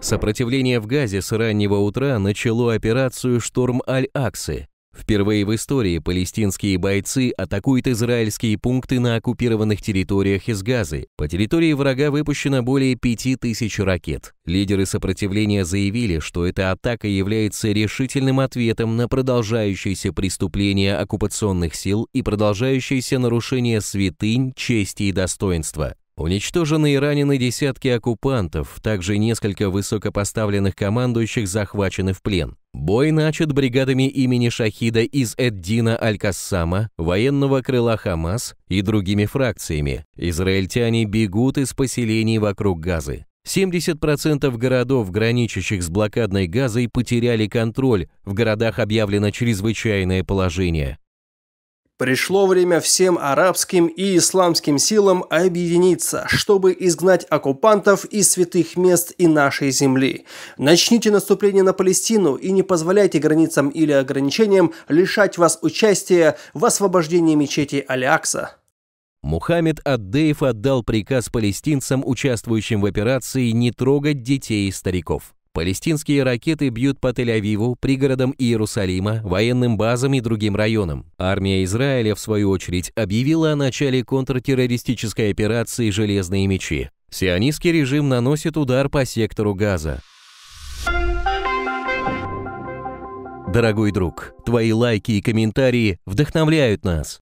Сопротивление в Газе с раннего утра начало операцию «Шторм Аль-Аксы». Впервые в истории палестинские бойцы атакуют израильские пункты на оккупированных территориях из Газы. По территории врага выпущено более 5000 ракет. Лидеры сопротивления заявили, что эта атака является решительным ответом на продолжающиеся преступления оккупационных сил и продолжающееся нарушение святынь, чести и достоинства. Уничтожены и ранены десятки оккупантов, также несколько высокопоставленных командующих захвачены в плен. Бой начат бригадами имени Шахида из Эддина Аль-Кассама, военного крыла Хамас и другими фракциями. Израильтяне бегут из поселений вокруг Газы. 70% городов, граничащих с блокадной Газой, потеряли контроль, в городах объявлено чрезвычайное положение. Пришло время всем арабским и исламским силам объединиться, чтобы изгнать оккупантов из святых мест и нашей земли. Начните наступление на Палестину и не позволяйте границам или ограничениям лишать вас участия в освобождении мечети Алякса. Мухаммед Аддеев отдал приказ палестинцам, участвующим в операции, не трогать детей и стариков. Палестинские ракеты бьют по Тель-Авиву, пригородам Иерусалима, военным базам и другим районам. Армия Израиля, в свою очередь, объявила о начале контртеррористической операции «Железные мечи». Сионистский режим наносит удар по сектору Газа. Дорогой друг, твои лайки и комментарии вдохновляют нас.